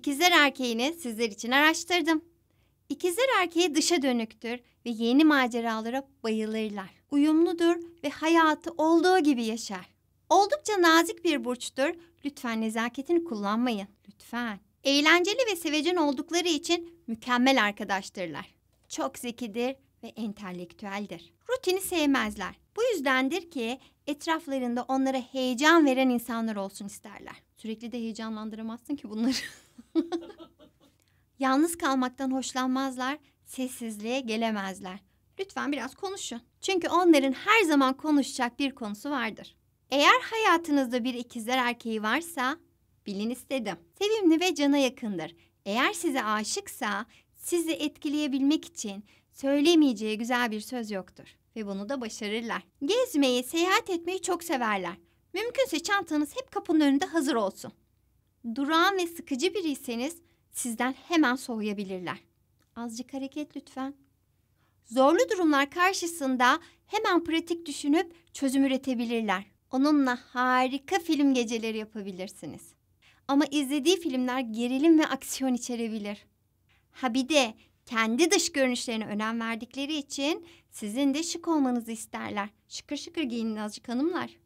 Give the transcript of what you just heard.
İkizler erkeğini sizler için araştırdım. İkizler erkeği dışa dönüktür ve yeni maceralara bayılırlar. Uyumludur ve hayatı olduğu gibi yaşar. Oldukça nazik bir burçtur. Lütfen nezaketini kullanmayın. Lütfen. Eğlenceli ve sevecen oldukları için mükemmel arkadaştırlar. Çok zekidir ve entelektüeldir. Rutini sevmezler. Bu yüzdendir ki etraflarında onlara heyecan veren insanlar olsun isterler. Sürekli de heyecanlandıramazsın ki bunları. Yalnız kalmaktan hoşlanmazlar, sessizliğe gelemezler. Lütfen biraz konuşun. Çünkü onların her zaman konuşacak bir konusu vardır. Eğer hayatınızda bir ikizler erkeği varsa bilin istedim. Sevimli ve cana yakındır. Eğer size aşıksa sizi etkileyebilmek için Söylemeyeceği güzel bir söz yoktur ve bunu da başarırlar. Gezmeyi, seyahat etmeyi çok severler. Mümkünse çantanız hep kapının önünde hazır olsun. Durağan ve sıkıcı biriyseniz sizden hemen soğuyabilirler. Azıcık hareket lütfen. Zorlu durumlar karşısında hemen pratik düşünüp çözüm üretebilirler. Onunla harika film geceleri yapabilirsiniz. Ama izlediği filmler gerilim ve aksiyon içerebilir. Ha bir de kendi dış görünüşlerine önem verdikleri için sizin de şık olmanızı isterler. Şıkır şıkır giyinin azıcık hanımlar.